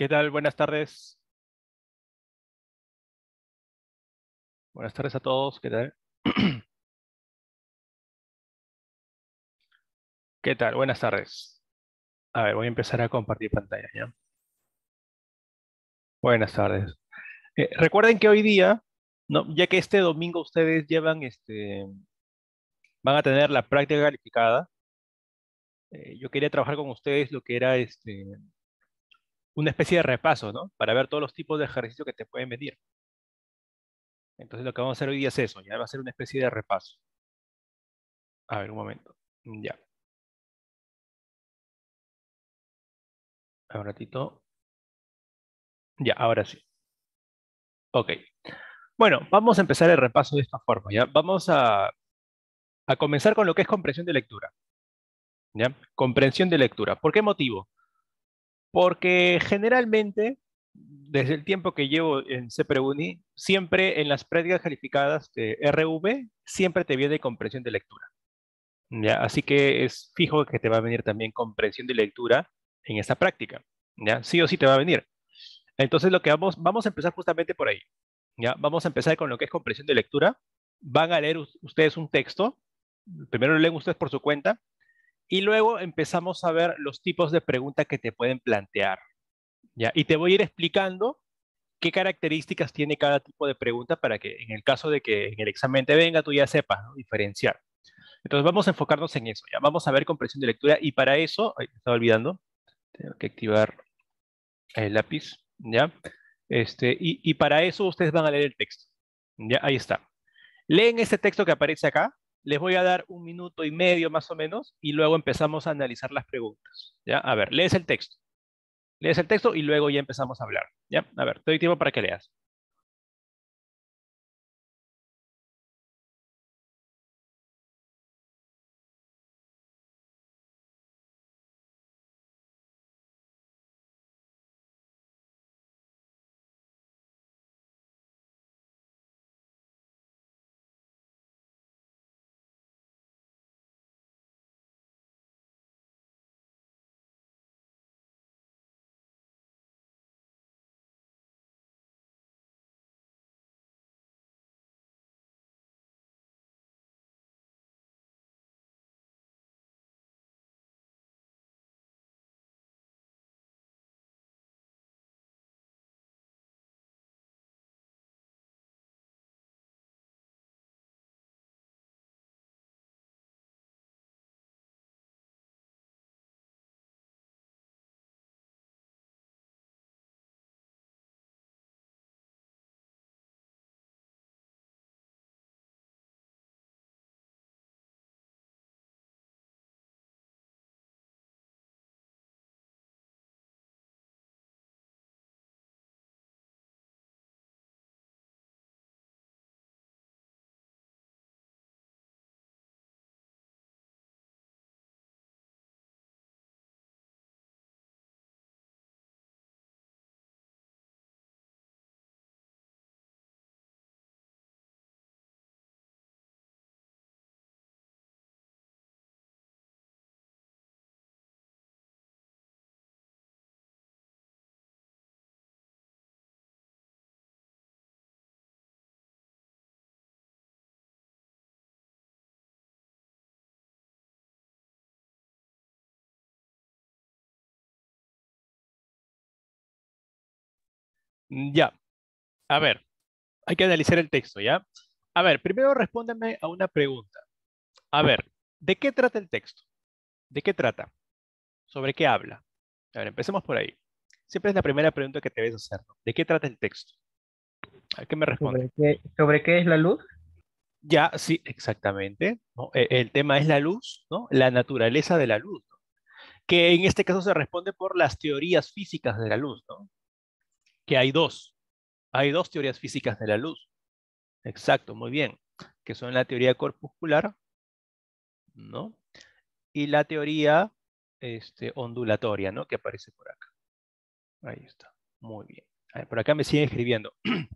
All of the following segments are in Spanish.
¿Qué tal? Buenas tardes. Buenas tardes a todos. ¿Qué tal? ¿Qué tal? Buenas tardes. A ver, voy a empezar a compartir pantalla ya. Buenas tardes. Eh, recuerden que hoy día, ¿no? ya que este domingo ustedes llevan este, van a tener la práctica calificada, eh, yo quería trabajar con ustedes lo que era este, una especie de repaso, ¿no? Para ver todos los tipos de ejercicios que te pueden medir. Entonces lo que vamos a hacer hoy día es eso, ya va a ser una especie de repaso. A ver, un momento. Mm, ya. Un ratito. Ya, ahora sí. Ok. Bueno, vamos a empezar el repaso de esta forma. ¿ya? Vamos a, a comenzar con lo que es comprensión de lectura. ¿ya? Comprensión de lectura. ¿Por qué motivo? Porque generalmente, desde el tiempo que llevo en CPRUNI, siempre en las prácticas calificadas de RV, siempre te viene comprensión de lectura. ¿ya? Así que es fijo que te va a venir también comprensión de lectura en esta práctica. ¿ya? Sí o sí te va a venir. Entonces, lo que vamos, vamos a empezar justamente por ahí. ¿ya? Vamos a empezar con lo que es comprensión de lectura. Van a leer ustedes un texto. Primero lo leen ustedes por su cuenta. Y luego empezamos a ver los tipos de preguntas que te pueden plantear. ¿ya? Y te voy a ir explicando qué características tiene cada tipo de pregunta para que en el caso de que en el examen te venga, tú ya sepas diferenciar. Entonces vamos a enfocarnos en eso. ¿ya? Vamos a ver comprensión de lectura y para eso, me estaba olvidando, tengo que activar el lápiz, ¿ya? Este, y, para eso ustedes van a leer el texto. ¿ya? Ahí está. Leen este texto que aparece acá, les voy a dar un minuto y medio más o menos y luego empezamos a analizar las preguntas. ¿ya? A ver, lees el texto. Lees el texto y luego ya empezamos a hablar. ¿ya? A ver, te doy tiempo para que leas. Mm, ya. A ver, hay que analizar el texto, ¿ya? A ver, primero respóndeme a una pregunta. A ver, ¿de qué trata el texto? ¿De qué trata? ¿Sobre qué habla? A ver, empecemos por ahí. Siempre es la primera pregunta que te debes hacer. ¿no? ¿De qué trata el texto? ¿A qué me responde? ¿Sobre qué, es la luz? Ya, sí, exactamente. E, el, tema es la luz, ¿no? La naturaleza de la luz, que en este caso se responde por las teorías físicas de la luz, ¿no? que hay dos. Hay dos teorías físicas de la luz. Exacto, muy bien. Que son la teoría corpuscular, ¿no? Y la teoría este, ondulatoria, ¿no? Que aparece por acá. Ahí está. Muy bien. por acá me siguen escribiendo.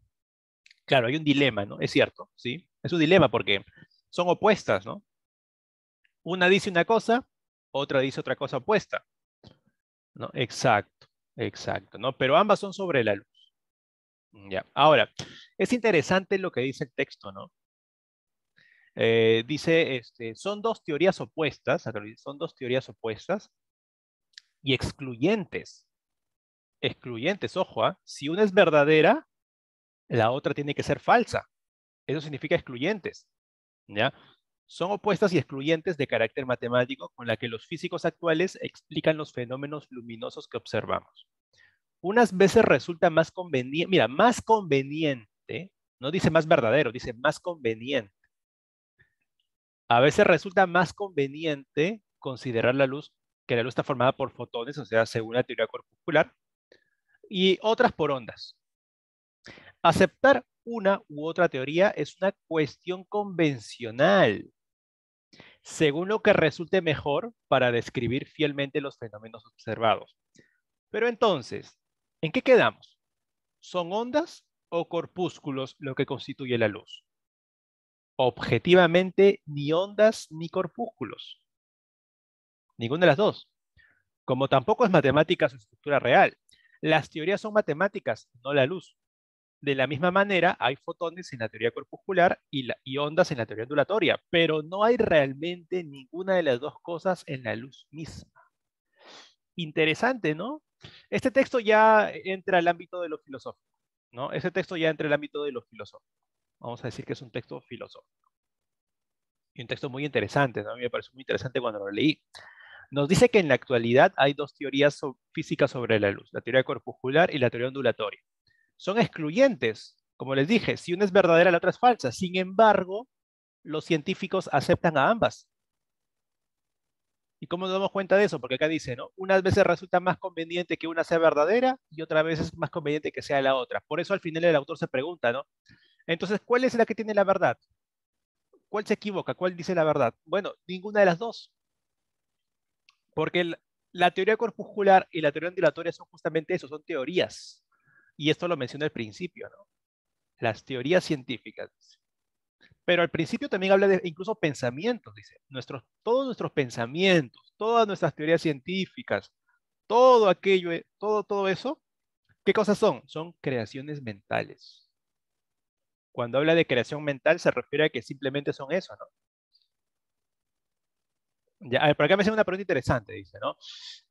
claro, hay un dilema, ¿no? Es cierto, ¿sí? Es un dilema porque son opuestas, ¿no? Una dice una cosa, otra dice otra cosa opuesta. ¿No? Exacto. Exacto, ¿no? Pero ambas son sobre la luz. Ya. Ahora, es interesante lo que dice el texto, ¿no? Eh, dice, este, son dos teorías opuestas, son dos teorías opuestas y excluyentes. Excluyentes, ojo, ¿ah? si una es verdadera, la otra tiene que ser falsa. Eso significa excluyentes. ¿ya? son opuestas y excluyentes de carácter matemático con la que los físicos actuales explican los fenómenos luminosos que observamos. Unas veces resulta más conveniente, mira, más conveniente, no dice más verdadero, dice más conveniente. A veces resulta más conveniente considerar la luz, que la luz está formada por fotones, o sea, según la teoría corpuscular, y otras por ondas. Aceptar una u otra teoría es una cuestión convencional según lo que resulte mejor para describir fielmente los fenómenos observados. Pero entonces, ¿en qué quedamos? ¿Son ondas o corpúsculos lo que constituye la luz? Objetivamente, ni ondas ni corpúsculos. Ninguna de las dos. Como tampoco es matemática su estructura real. Las teorías son matemáticas, no la luz. De la misma manera, hay fotones en la teoría corpuscular y, la, ondas en la teoría ondulatoria, pero no hay realmente ninguna de las dos cosas en la luz misma. Interesante, ¿no? Este texto ya entra al ámbito de lo filosófico, ¿no? Este texto ya entra al ámbito de lo filosófico. Vamos a decir que es un texto filosófico. Y un texto muy interesante, A mí me pareció muy interesante cuando lo leí nos dice que en la actualidad hay dos teorías físicas sobre la luz, la teoría corpuscular y la teoría ondulatoria son excluyentes. Como les dije, si una es verdadera, la otra es falsa. Sin embargo, los científicos aceptan a ambas. ¿Y cómo nos damos cuenta de eso? Porque acá dice, ¿no? Unas veces resulta más conveniente que una sea verdadera y otra vez es más conveniente que sea la otra. Por eso al final el autor se pregunta, ¿no? Entonces, ¿cuál es la que tiene la verdad? ¿Cuál se equivoca? ¿Cuál dice la verdad? Bueno, ninguna de las dos. Porque la teoría corpuscular y la teoría ondulatoria son justamente eso, son teorías y esto lo menciona al principio, ¿no? Las teorías científicas. Pero al principio también habla de incluso pensamientos, dice. Nuestros, todos nuestros pensamientos, todas nuestras teorías científicas, todo aquello, eh, todo, todo eso, ¿qué cosas son? Son creaciones mentales. Cuando habla de creación mental se refiere a que simplemente son eso, ¿no? por acá me hace una pregunta interesante, dice, ¿no?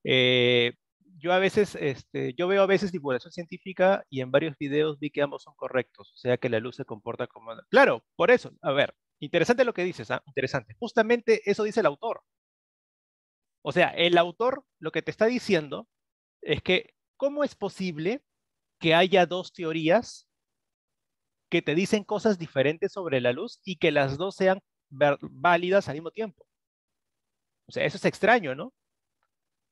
Eh, yo a veces, este, yo veo a veces divulgación científica y en varios videos vi que ambos son correctos, o sea que la luz se comporta como... Claro, por eso, a ver, interesante lo que dices, ¿ah? interesante. Justamente eso dice el autor. O sea, el autor lo que te está diciendo es que, ¿cómo es posible que haya dos teorías que te dicen cosas diferentes sobre la luz y que las dos sean válidas al mismo tiempo? O sea, eso es extraño, ¿no?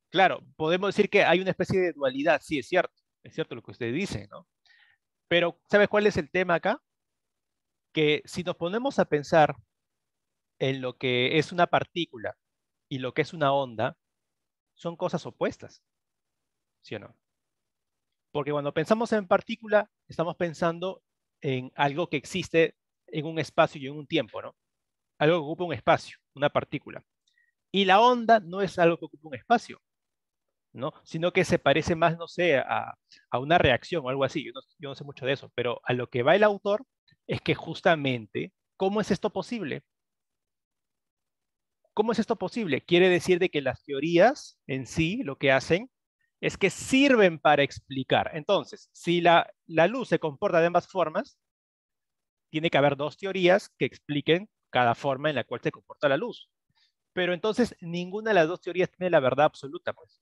Claro, podemos decir que hay una especie de dualidad, sí, es cierto, es cierto lo que usted dice, ¿no? Pero, ¿sabes cuál es el tema acá? Que si nos ponemos a pensar en lo que es una partícula y lo que es una onda, son cosas opuestas, ¿sí o no? Porque cuando pensamos en partícula, estamos pensando en algo que existe en un espacio y en un tiempo, ¿no? Algo que ocupa un espacio, una partícula. Y la onda no es algo que ocupa un espacio, Sino que se parece más, no sé, a, una reacción o algo así. Yo no, sé mucho de eso, pero a lo que va el autor es que justamente, ¿cómo es esto posible? ¿Cómo es esto posible? Quiere decir de que las teorías en sí lo que hacen es que sirven para explicar. Entonces, si la, la luz se comporta de ambas formas, tiene que haber dos teorías que expliquen cada forma en la cual se comporta la luz. Pero entonces ninguna de las dos teorías tiene la verdad absoluta, pues.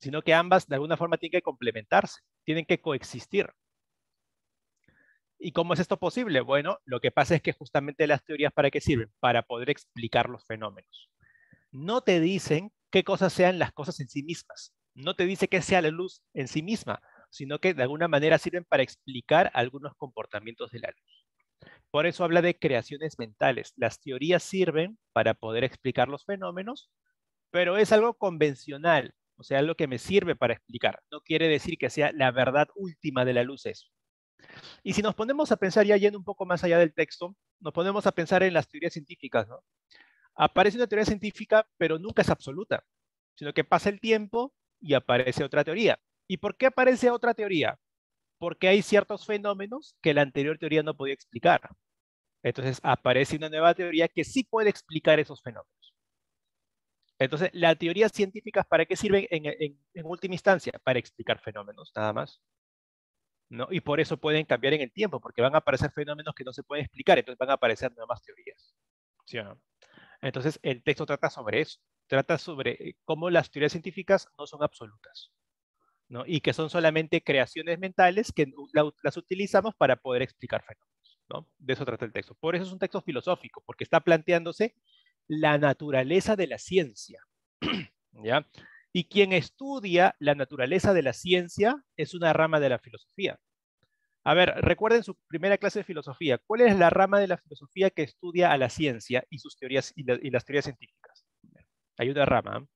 Sino que ambas de alguna forma tienen que complementarse, tienen que coexistir. ¿Y cómo es esto posible? Bueno, lo que pasa es que justamente las teorías para qué sirven? Para poder explicar los fenómenos. No te dicen qué cosas sean las cosas en sí mismas. No te dice qué sea la luz en sí misma, sino que de alguna manera sirven para explicar algunos comportamientos de la luz. Por eso habla de creaciones mentales. Las teorías sirven para poder explicar los fenómenos, pero es algo convencional, o sea, lo que me sirve para explicar. No quiere decir que sea la verdad última de la luz eso. Y si nos ponemos a pensar, ya yendo un poco más allá del texto, nos ponemos a pensar en las teorías científicas, ¿no? Aparece una teoría científica, pero nunca es absoluta, sino que pasa el tiempo y aparece otra teoría. ¿Y por qué aparece otra teoría? Porque hay ciertos fenómenos que la anterior teoría no podía explicar. Entonces aparece una nueva teoría que sí puede explicar esos fenómenos. Entonces, las teorías científicas, ¿para qué sirven en, última instancia? Para explicar fenómenos, nada más. ¿No? Y por eso pueden cambiar en el tiempo, porque van a aparecer fenómenos que no se pueden explicar, entonces van a aparecer nuevas teorías. Entonces, el texto trata sobre eso, trata sobre eh, cómo las teorías científicas no son absolutas, ¿no? y que son solamente creaciones mentales que las utilizamos para poder explicar fenómenos. ¿no? De eso trata el texto. Por eso es un texto filosófico, porque está planteándose la naturaleza de la ciencia. ¿Ya? Y quien estudia la naturaleza de la ciencia es una rama de la filosofía. A ver, recuerden su primera clase de filosofía. ¿Cuál es la rama de la filosofía que estudia a la ciencia y sus teorías y, las teorías científicas? Hay una rama.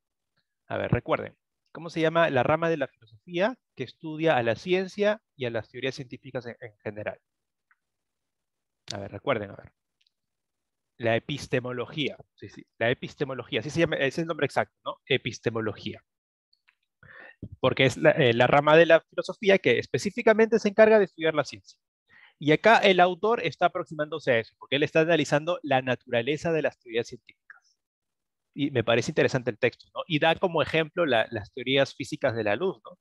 A ver, recuerden. ¿Cómo se llama la rama de la filosofía que estudia a la ciencia y a las teorías científicas en, en general? A ver, recuerden, a ver la epistemología. Sí, sí, la epistemología, sí, ese es el nombre exacto, ¿no? Epistemología. Porque es eh, la, rama de la filosofía que específicamente se encarga de estudiar la ciencia. Y acá el autor está aproximándose a eso, porque él está analizando la naturaleza de las teorías científicas. Y me parece interesante el texto, Y da como ejemplo las teorías físicas de la luz, ¿no?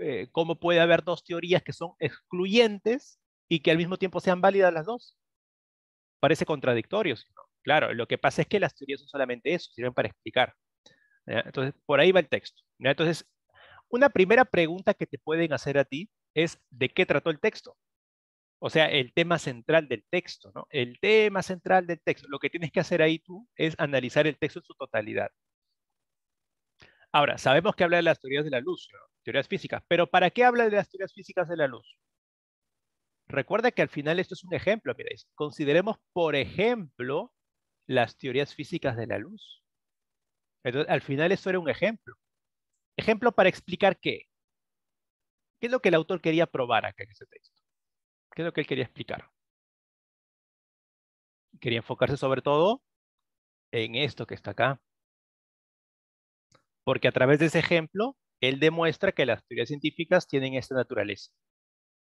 Eh, ¿Cómo puede haber dos teorías que son excluyentes y que al mismo tiempo sean válidas las dos? parece contradictorio. claro, lo que pasa es que las teorías son solamente eso, sirven para explicar. Entonces, por ahí va el texto. Entonces, una primera pregunta que te pueden hacer a ti es ¿de qué trató el texto? O sea, el tema central del texto, ¿no? El tema central del texto. Lo que tienes que hacer ahí tú es analizar el texto en su totalidad. Ahora, sabemos que habla de las teorías de la luz, teorías físicas, pero ¿para qué habla de las teorías físicas de la luz? Recuerda que al final esto es un ejemplo, Consideremos, por ejemplo, las teorías físicas de la luz. Entonces, al final esto era un ejemplo. Ejemplo para explicar qué. ¿Qué es lo que el autor quería probar acá en ese texto? ¿Qué es lo que él quería explicar? Quería enfocarse sobre todo en esto que está acá. Porque a través de ese ejemplo, él demuestra que las teorías científicas tienen esta naturaleza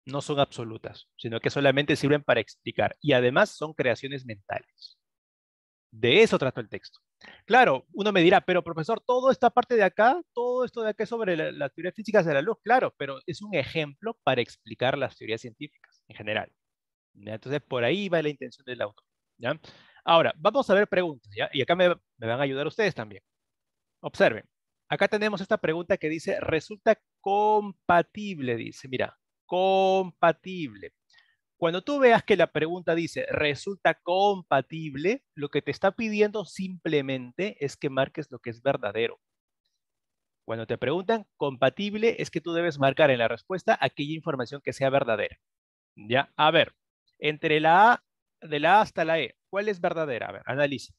no son absolutas, sino que solamente sirven para explicar y además son creaciones mentales. De eso trata el texto. Claro, uno me dirá, pero profesor, toda esta parte de acá, todo esto de acá es sobre la, las teorías físicas de la luz, claro, pero es un ejemplo para explicar las teorías científicas en general. Entonces, por ahí va la intención del autor. ¿ya? Ahora, vamos a ver preguntas, y acá me, me van a ayudar ustedes también. Observen, acá tenemos esta pregunta que dice, resulta compatible, dice, mira, compatible. Cuando tú veas que la pregunta dice resulta compatible, lo que te está pidiendo simplemente es que marques lo que es verdadero. Cuando te preguntan compatible, es que tú debes marcar en la respuesta aquella información que sea verdadera. Ya, a ver, entre la A, de la A hasta la E, ¿cuál es verdadera? A ver, analiza.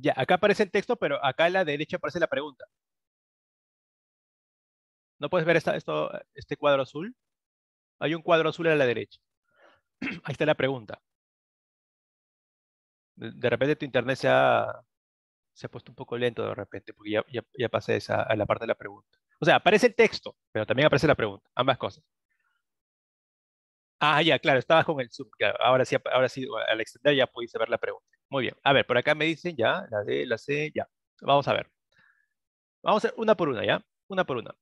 Ya, acá aparece el texto, pero acá a la derecha aparece la pregunta. ¿No puedes ver esto, este cuadro azul? Hay un cuadro azul a la derecha. Ahí está la pregunta. De, repente tu internet se ha, se ha puesto un poco lento de repente, porque ya, pasé esa, a la parte de la pregunta. O sea, aparece el texto, pero también aparece la pregunta, ambas cosas. Ah, ya, claro, estaba con el Zoom. Ahora sí, ahora sí, al extender ya pudiste ver la pregunta. Muy bien. A ver, por acá me dicen ya, la D, la C, ya. Vamos a ver. Vamos a ver una por una, ¿ya? Una por una.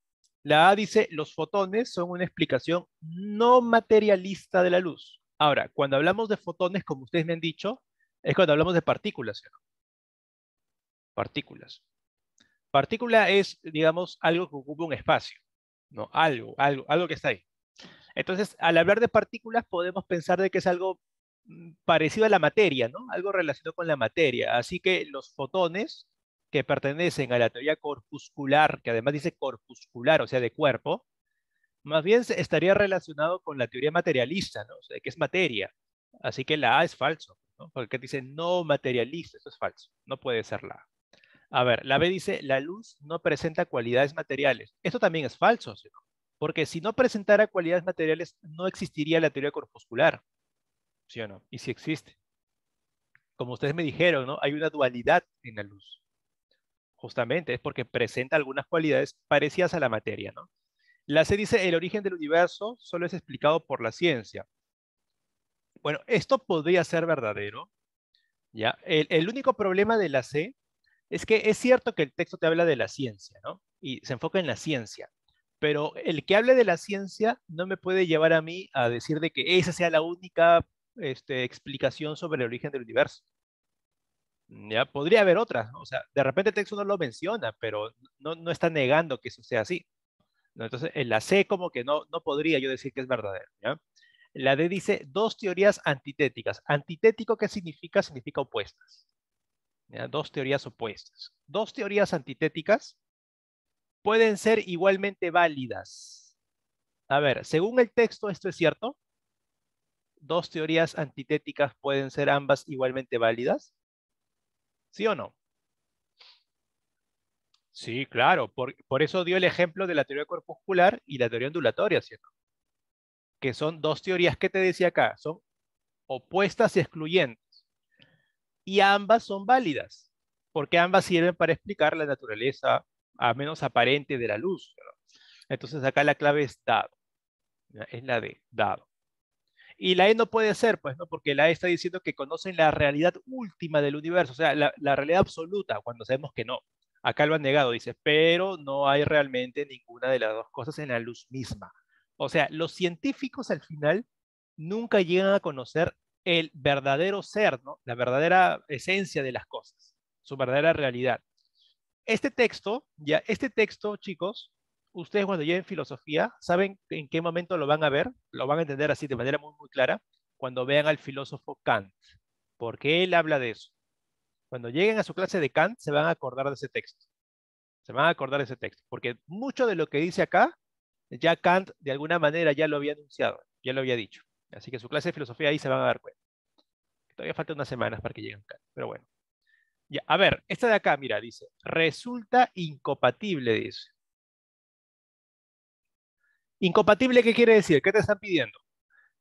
La A dice, los fotones son una explicación no materialista de la luz. Ahora, cuando hablamos de fotones, como ustedes me han dicho, es cuando hablamos de partículas. Partículas. Partícula es, digamos, algo que ocupa un espacio. ¿no? Algo, algo, algo que está ahí. Entonces, al hablar de partículas podemos pensar de que es algo mm, parecido a la materia, ¿no? Algo relacionado con la materia. Así que los fotones que pertenecen a la teoría corpuscular, que además dice corpuscular, o sea, de cuerpo, más bien estaría relacionado con la teoría materialista, ¿no? O sea, que es materia. Así que la A es falso, ¿no? Porque dice no materialista, eso es falso, no puede ser la A. A ver, la B dice la luz no presenta cualidades materiales. Esto también es falso, ¿no? Porque si no presentara cualidades materiales, no existiría la teoría corpuscular. ¿Sí o no? Y si existe. Como ustedes me dijeron, ¿no? Hay una dualidad en la luz. Justamente es porque presenta algunas cualidades parecidas a la materia, ¿no? La C dice, el origen del universo solo es explicado por la ciencia. Bueno, esto podría ser verdadero. ¿ya? El, el único problema de la C es que es cierto que el texto te habla de la ciencia, ¿no? Y se enfoca en la ciencia, pero el que hable de la ciencia no me puede llevar a mí a decir de que esa sea la única este, explicación sobre el origen del universo. Mm, ya podría haber otras, o sea, de repente el texto no lo menciona, pero no, está negando que eso sea así. Entonces, en la C como que no, no podría yo decir que es verdadero. La D dice dos teorías antitéticas. Antitético, ¿qué significa? Significa opuestas. Dos teorías opuestas. Dos teorías antitéticas pueden ser igualmente válidas. A ver, según el texto, ¿esto es cierto? ¿Dos teorías antitéticas pueden ser ambas igualmente válidas? ¿Sí o no? Sí, claro. Por, por, eso dio el ejemplo de la teoría corpuscular y la teoría ondulatoria, ¿cierto? Que son dos teorías que te decía acá, son opuestas y excluyentes. Y ambas son válidas, porque ambas sirven para explicar la naturaleza a menos aparente de la luz. Entonces acá la clave es dado. Es la de dado. Y la E no puede ser, pues, ¿no? Porque la E está diciendo que conocen la realidad última del universo, o sea, la, la realidad absoluta, cuando sabemos que no. Acá lo han negado, dice, pero no hay realmente ninguna de las dos cosas en la luz misma. O sea, los científicos al final nunca llegan a conocer el verdadero ser, ¿no? La verdadera esencia de las cosas, su verdadera realidad. Este texto, ya, este texto, chicos, ustedes cuando lleguen filosofía, saben en qué momento lo van a ver, lo van a entender así de manera muy, muy clara, cuando vean al filósofo Kant, porque él habla de eso. Cuando lleguen a su clase de Kant, se van a acordar de ese texto. Se van a acordar de ese texto, porque mucho de lo que dice acá, ya Kant de alguna manera ya lo había anunciado, ya lo había dicho. Así que su clase de filosofía ahí se van a dar cuenta. Todavía falta unas semanas para que lleguen Kant, pero bueno a ver, esta de acá, mira, dice, resulta incompatible, dice. Incompatible, ¿qué quiere decir? ¿Qué te están pidiendo?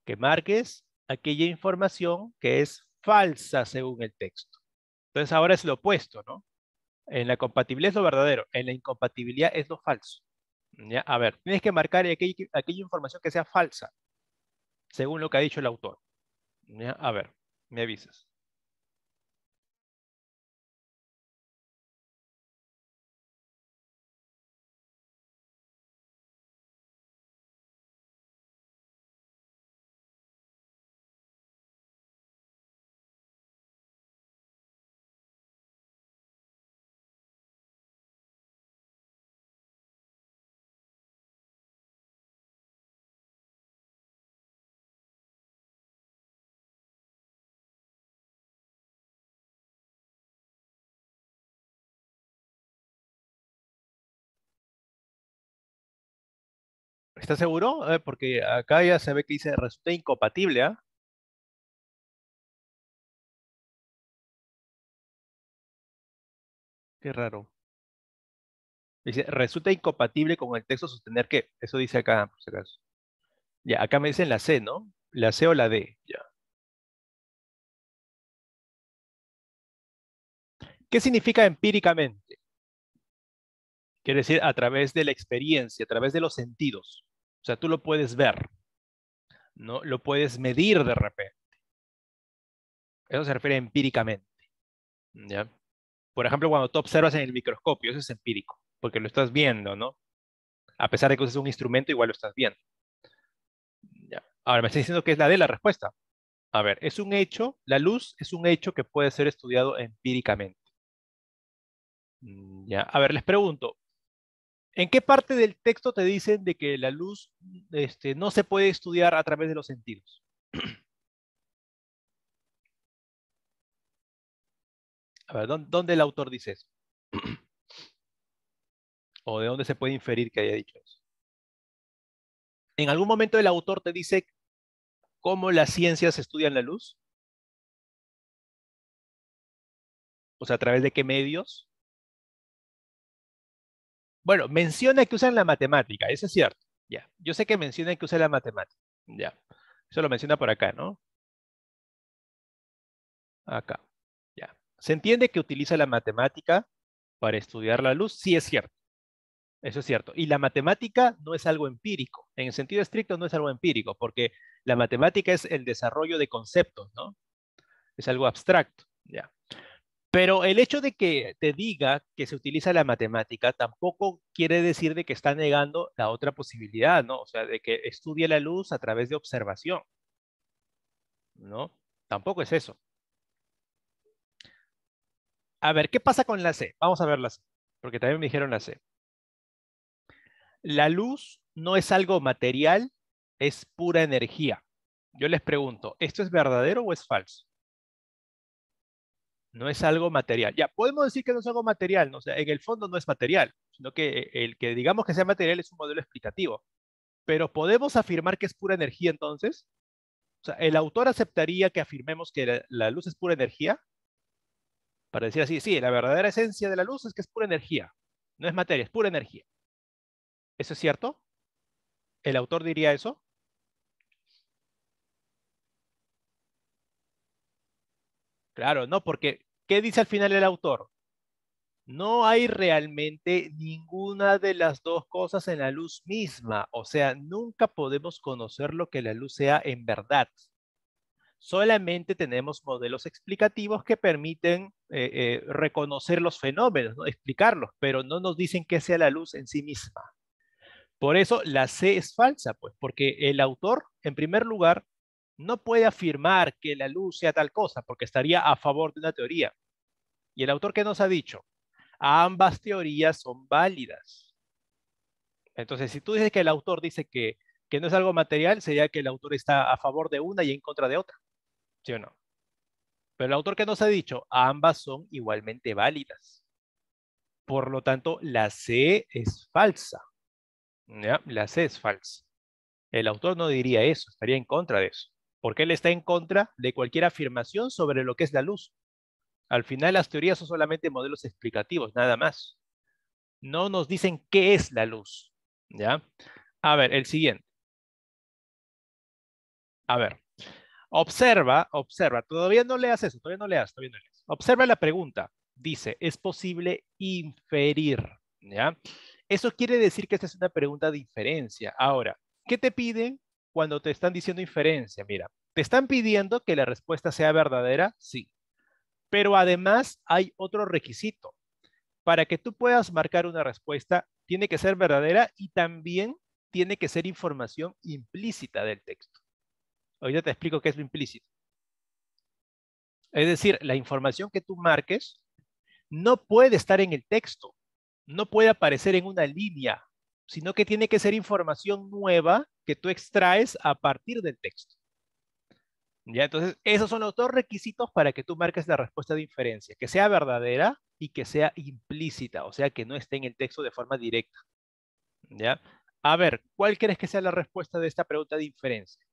Que marques aquella información que es falsa según el texto. Entonces ahora es lo opuesto, ¿no? En la compatibilidad es lo verdadero, en la incompatibilidad es lo falso. ¿Ya? A ver, tienes que marcar aquella, aquella información que sea falsa, según lo que ha dicho el autor. ¿Ya? A ver, me avisas. ¿Estás seguro? Eh, porque acá ya se ve que dice resulta incompatible, ¿ah? Qué raro. Dice, resulta incompatible con el texto sostener que. Eso dice acá, por si acaso. Ya, acá me dicen la C, ¿no? La C o la D, ya. ¿Qué significa empíricamente? Quiere decir a través de la experiencia, a través de los sentidos. O sea, tú lo puedes ver, ¿no? Lo puedes medir de repente. Eso se refiere empíricamente. ¿ya? Por ejemplo, cuando tú observas en el microscopio, eso es empírico, porque lo estás viendo, ¿no? A pesar de que es un instrumento, igual lo estás viendo. ¿Ya? Ahora, me estás diciendo que es la de la respuesta. A ver, es un hecho, la luz es un hecho que puede ser estudiado empíricamente. Mm, ¿Ya? A ver, les pregunto, ¿En qué parte del texto te dicen de que la luz este, no se puede estudiar a través de los sentidos? A ver, ¿dónde el autor dice eso? ¿O de dónde se puede inferir que haya dicho eso? ¿En algún momento el autor te dice cómo las ciencias estudian la luz? O sea, ¿a través de qué medios? Bueno, menciona que usan la matemática, eso es cierto. Ya, yo sé que menciona que usa la matemática. Ya, eso lo menciona por acá, ¿no? Acá, ya. Se entiende que utiliza la matemática para estudiar la luz, sí es cierto. Eso es cierto. Y la matemática no es algo empírico. En el sentido estricto no es algo empírico, porque la matemática es el desarrollo de conceptos, ¿no? Es algo abstracto. Ya. Pero el hecho de que te diga que se utiliza la matemática tampoco quiere decir de que está negando la otra posibilidad, ¿no? O sea, de que estudie la luz a través de observación. ¿No? Tampoco es eso. A ver, ¿qué pasa con la C? Vamos a ver la C, porque también me dijeron la C. La luz no es algo material, es pura energía. Yo les pregunto, ¿esto es verdadero o es falso? no es algo material. Ya, podemos decir que no es algo material, ¿no? sea, en el fondo no es material, sino que el que digamos que sea material es un modelo explicativo. Pero podemos afirmar que es pura energía entonces. O sea, el autor aceptaría que afirmemos que la, la luz es pura energía. Para decir así, sí, la verdadera esencia de la luz es que es pura energía. No es materia, es pura energía. ¿Eso es cierto? ¿El autor diría eso? Claro, no, porque ¿Qué dice al final el autor? No hay realmente ninguna de las dos cosas en la luz misma, o sea, nunca podemos conocer lo que la luz sea en verdad. Solamente tenemos modelos explicativos que permiten eh, eh, reconocer los fenómenos, explicarlos, pero no nos dicen qué sea la luz en sí misma. Por eso la C es falsa, pues, porque el autor, en primer lugar, no puede afirmar que la luz sea tal cosa porque estaría a favor de una teoría. Y el autor que nos ha dicho, ambas teorías son válidas. Entonces, si tú dices que el autor dice que, no es algo material, sería que el autor está a favor de una y en contra de otra. ¿Sí o no? Pero el autor que nos ha dicho, ambas son igualmente válidas. Por lo tanto, la C es falsa. La C es falsa. El autor no diría eso, estaría en contra de eso porque él está en contra de cualquier afirmación sobre lo que es la luz. Al final las teorías son solamente modelos explicativos, nada más. No nos dicen qué es la luz. ¿ya? A ver, el siguiente. A ver, observa, observa, todavía no leas eso, todavía no leas, todavía no leas. Observa la pregunta. Dice, ¿es posible inferir? Eso quiere decir que esta es una pregunta de inferencia. Ahora, ¿qué te piden? cuando te están diciendo inferencia. Mira, te están pidiendo que la respuesta sea verdadera, sí. Pero además hay otro requisito. Para que tú puedas marcar una respuesta, tiene que ser verdadera y también tiene que ser información implícita del texto. Ahorita te explico qué es lo implícito. Es decir, la información que tú marques no puede estar en el texto, no puede aparecer en una línea sino que tiene que ser información nueva que tú extraes a partir del texto. ¿Ya? Entonces, esos son los dos requisitos para que tú marques la respuesta de inferencia, que sea verdadera y que sea implícita, o sea, que no esté en el texto de forma directa. ¿Ya? A ver, ¿cuál crees que sea la respuesta de esta pregunta de inferencia?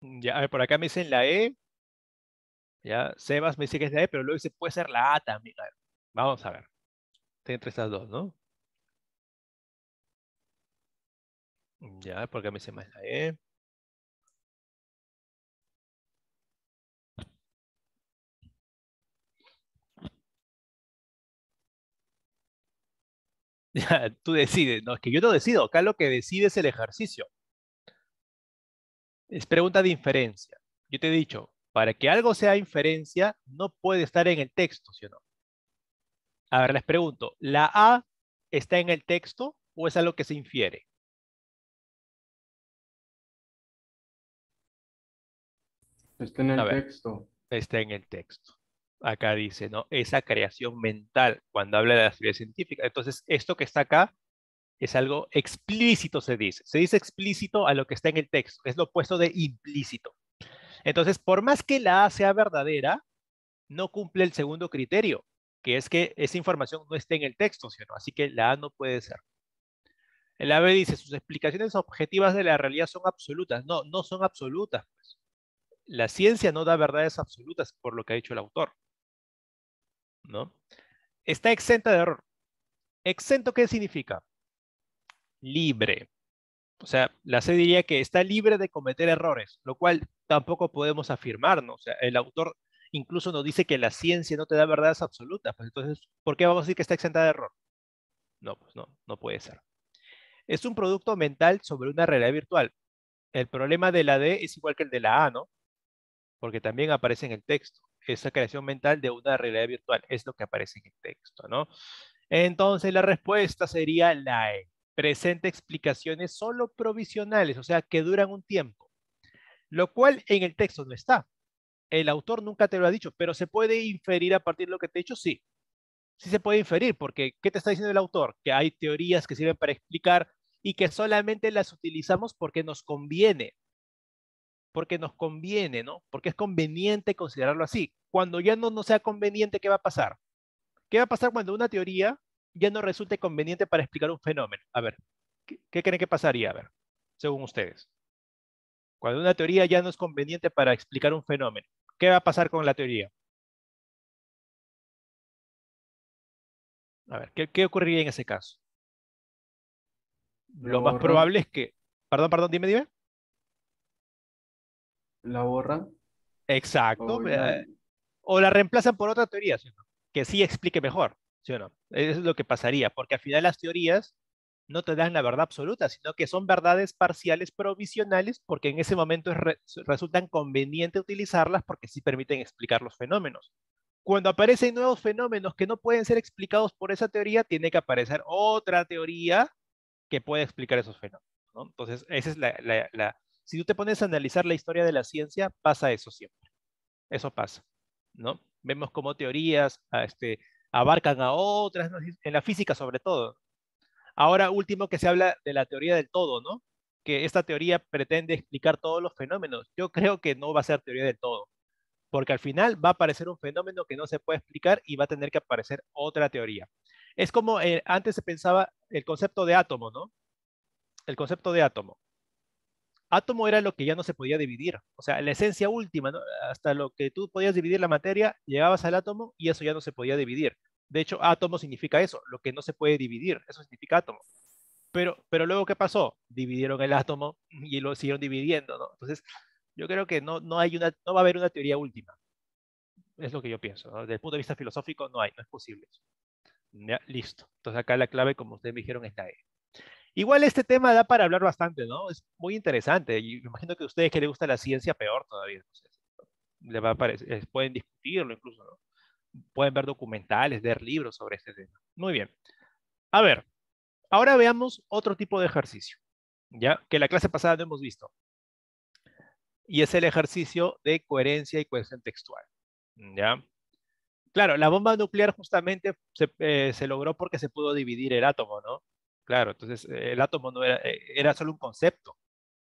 Ya, a ver, por acá me dicen la E. Ya, Sebas me dice que es la E, pero luego dice puede ser la A también. A ver, vamos a ver. Estoy entre estas dos, ¿no? Ya, por acá me dice más la E. Ya, tú decides. No, es que yo no decido. Acá lo que decides es el ejercicio es pregunta de inferencia. Yo te he dicho, para que algo sea inferencia, no puede estar en el texto, ¿sí o no? A ver, les pregunto, ¿la A está en el texto o es algo que se infiere? Está en el texto. Está en el texto. Acá dice, ¿no? Esa creación mental, cuando habla de la ciencia científica. Entonces, esto que está acá es algo explícito, se dice. Se dice explícito a lo que está en el texto. Es lo opuesto de implícito. Entonces, por más que la A sea verdadera, no cumple el segundo criterio, que es que esa información no esté en el texto, sino Así que la A no puede ser. El AB dice, sus explicaciones objetivas de la realidad son absolutas. No, no son absolutas. Pues. La ciencia no da verdades absolutas, por lo que ha dicho el autor. ¿No? Está exenta de error. ¿Exento qué significa? libre. O sea, la C diría que está libre de cometer errores, lo cual tampoco podemos afirmarnos. O sea, el autor incluso nos dice que la ciencia no te da verdades absolutas. Pues entonces, ¿por qué vamos a decir que está exenta de error? No, pues no, no puede ser. Es un producto mental sobre una realidad virtual. El problema de la D es igual que el de la A, ¿no? Porque también aparece en el texto. Esa creación mental de una realidad virtual es lo que aparece en el texto, ¿no? Entonces la respuesta sería la E presenta explicaciones solo provisionales, o sea, que duran un tiempo, lo cual en el texto no está. El autor nunca te lo ha dicho, pero se puede inferir a partir de lo que te he dicho, sí. Sí se puede inferir, porque ¿qué te está diciendo el autor? Que hay teorías que sirven para explicar y que solamente las utilizamos porque nos conviene. Porque nos conviene, ¿no? Porque es conveniente considerarlo así. Cuando ya no nos sea conveniente, ¿qué va a pasar? ¿Qué va a pasar cuando una teoría ya no resulte conveniente para explicar un fenómeno. A ver, ¿qué, creen que pasaría? A ver, según ustedes. Cuando una teoría ya no es conveniente para explicar un fenómeno, ¿qué va a pasar con la teoría? A ver, ¿qué, ocurriría en ese caso? Lo más probable es que... Perdón, perdón, dime, dime. ¿La borran? Exacto. O, la reemplazan por otra teoría, que sí explique mejor o no? Eso es lo que pasaría, porque al final las teorías no te dan la verdad absoluta, sino que son verdades parciales provisionales, porque en ese momento resulta resultan conveniente utilizarlas porque sí permiten explicar los fenómenos. Cuando aparecen nuevos fenómenos que no pueden ser explicados por esa teoría, tiene que aparecer otra teoría que pueda explicar esos fenómenos. Entonces, esa es la, Si tú te pones a analizar la historia de la ciencia, pasa eso siempre. Eso pasa, ¿no? Vemos como teorías este, abarcan a otras, en la física sobre todo. Ahora último que se habla de la teoría del todo, ¿no? Que esta teoría pretende explicar todos los fenómenos. Yo creo que no va a ser teoría del todo, porque al final va a aparecer un fenómeno que no se puede explicar y va a tener que aparecer otra teoría. Es como eh, antes se pensaba el concepto de átomo, ¿no? El concepto de átomo átomo era lo que ya no se podía dividir, o sea, la esencia última, hasta lo que tú podías dividir la materia, llegabas al átomo y eso ya no se podía dividir. De hecho, átomo significa eso, lo que no se puede dividir, eso significa átomo. Pero, pero luego, ¿qué pasó? Dividieron el átomo y lo siguieron dividiendo, ¿no? Entonces, yo creo que no, no, hay una, no va a haber una teoría última. Es lo que yo pienso. Desde el punto de vista filosófico, no hay, no es posible. Eso. listo. Entonces, acá la clave, como ustedes me dijeron, está ahí. E. Igual este tema da para hablar bastante, ¿no? Es muy interesante. Y me imagino que a ustedes que les gusta la ciencia, peor todavía. va a pueden discutirlo incluso, ¿no? Pueden ver documentales, leer libros sobre este tema. Muy bien. A ver, ahora veamos otro tipo de ejercicio, ¿ya? Que la clase pasada no hemos visto. Y es el ejercicio de coherencia y cohesión textual, ¿ya? Claro, la bomba nuclear justamente se eh, logró porque se pudo dividir el átomo, ¿no? Claro, entonces e, el átomo no e, era, solo un concepto,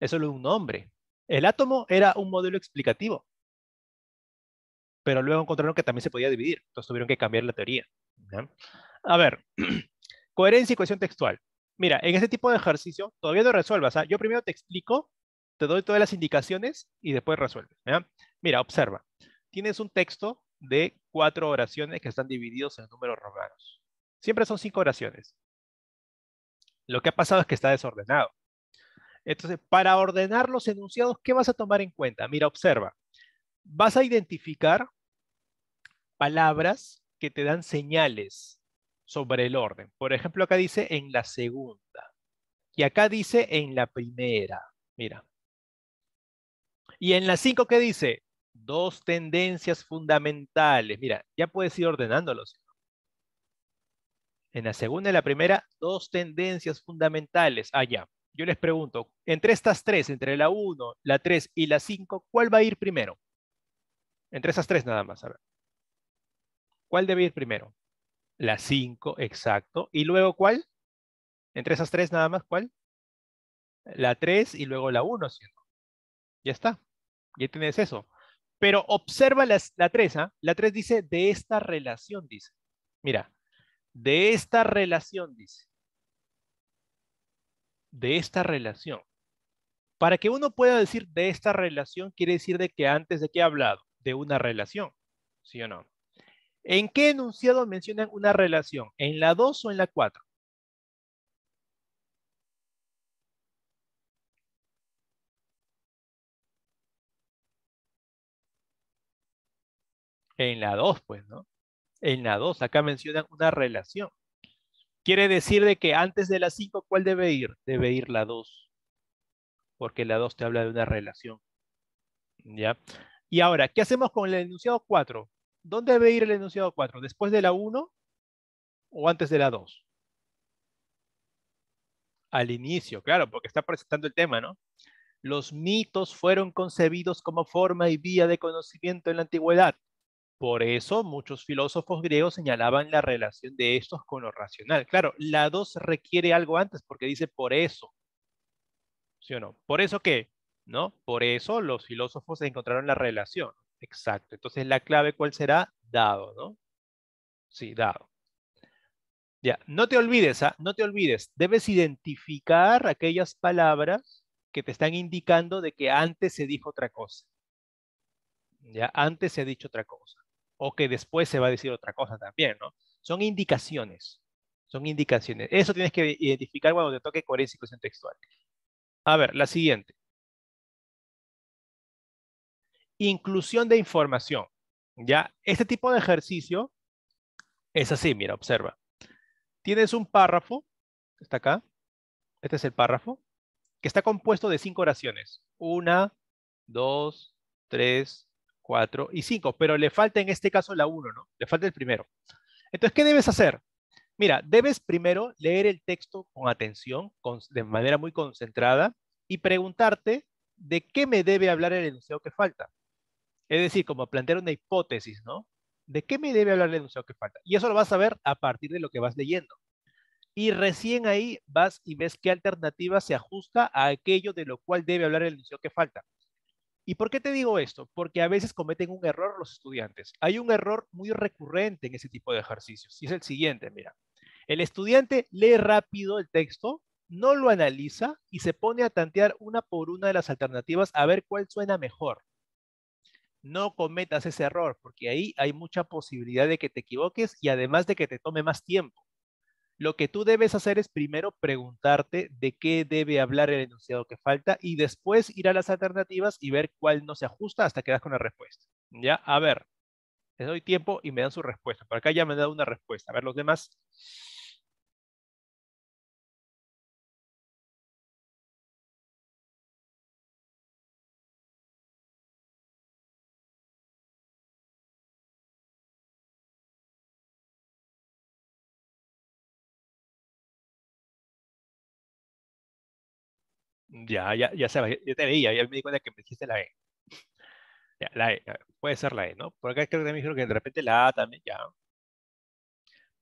es solo un nombre. El átomo era un modelo explicativo, pero luego encontraron que también se podía dividir, entonces tuvieron que cambiar la teoría. A ver, coherencia y cohesión textual. Mira, en este tipo de ejercicio todavía no resuelvas. ¿ah? Yo primero te explico, te doy todas las indicaciones y después resuelves. Mira, observa. Tienes un texto de cuatro oraciones que están divididos en números romanos. Siempre son cinco oraciones. Lo que ha pasado es que está desordenado. Entonces, para ordenar los enunciados, ¿qué vas a tomar en cuenta? Mira, observa. Vas a identificar palabras que te dan señales sobre el orden. Por ejemplo, acá dice en la segunda. Y acá dice en la primera. Mira. Y en la cinco, ¿qué dice? Dos tendencias fundamentales. Mira, ya puedes ir ordenándolos en la segunda y la primera, dos tendencias fundamentales allá. Ah, Yo les pregunto, entre estas tres, entre la 1, la 3 y la 5, ¿cuál va a ir primero? Entre esas tres nada más, a ver. ¿Cuál debe ir primero? La 5, exacto. ¿Y luego cuál? Entre esas tres nada más, ¿cuál? La 3 y luego la 1, ¿cierto? Ya está. Ya tienes eso. Pero observa la 3, ¿ah? La 3 dice de esta relación, dice. Mira, de esta relación, dice. De esta relación. Para que uno pueda decir de esta relación, quiere decir de que antes de que he hablado, de una relación, ¿sí o no? ¿En qué enunciado mencionan una relación? ¿En la 2 o en la 4? En la 2, pues, ¿no? en la 2. Acá mencionan una relación. Quiere decir de que antes de la 5, ¿cuál debe ir? Debe ir la 2. Porque la 2 te habla de una relación. ¿Ya? Y ahora, ¿qué hacemos con el enunciado 4? ¿Dónde debe ir el enunciado 4? ¿Después de la 1 o antes de la 2? Al inicio, claro, porque está presentando el tema, ¿no? Los mitos fueron concebidos como forma y vía de conocimiento en la antigüedad por eso muchos filósofos griegos señalaban la relación de estos con lo racional. Claro, la dos requiere algo antes porque dice por eso. ¿Sí o no? ¿Por eso qué? ¿No? Por eso los filósofos encontraron la relación. Exacto. Entonces la clave cuál será? Dado, ¿no? Sí, dado. Ya, no te olvides, ¿ah? no te olvides, debes identificar aquellas palabras que te están indicando de que antes se dijo otra cosa. Ya, antes se ha dicho otra cosa o que después se va a decir otra cosa también, ¿no? Son indicaciones, son indicaciones. Eso tienes que identificar cuando te toque coherencia y cohesión textual. A ver, la siguiente. Inclusión de información. Ya, este tipo de ejercicio es así, mira, observa. Tienes un párrafo, está acá, este es el párrafo, que está compuesto de cinco oraciones. Una, dos, tres, 4 y 5, pero le falta en este caso la 1, ¿no? Le falta el primero. Entonces, ¿qué debes hacer? Mira, debes primero leer el texto con atención, con, de manera muy concentrada, y preguntarte de qué me debe hablar el enunciado que falta. Es decir, como plantear una hipótesis, ¿no? ¿De qué me debe hablar el enunciado que falta? Y eso lo vas a ver a partir de lo que vas leyendo. Y recién ahí vas y ves qué alternativa se ajusta a aquello de lo cual debe hablar el enunciado que falta. ¿Y por qué te digo esto? Porque a veces cometen un error los estudiantes. Hay un error muy recurrente en ese tipo de ejercicios y es el siguiente, mira. El estudiante lee rápido el texto, no lo analiza y se pone a tantear una por una de las alternativas a ver cuál suena mejor. No cometas ese error porque ahí hay mucha posibilidad de que te equivoques y además de que te tome más tiempo. Lo que tú debes hacer es primero preguntarte de qué debe hablar el enunciado que falta y después ir a las alternativas y ver cuál no se ajusta hasta que das con la respuesta. Ya, a ver, les doy tiempo y me dan su respuesta. Por acá ya me han dado una respuesta. A ver, los demás. Ya, ya, ya sabes, ya te leía, ya me di cuenta que me dijiste la E. la E, puede ser la E, ¿no? Por acá creo que me dijeron que de repente la A también, ya.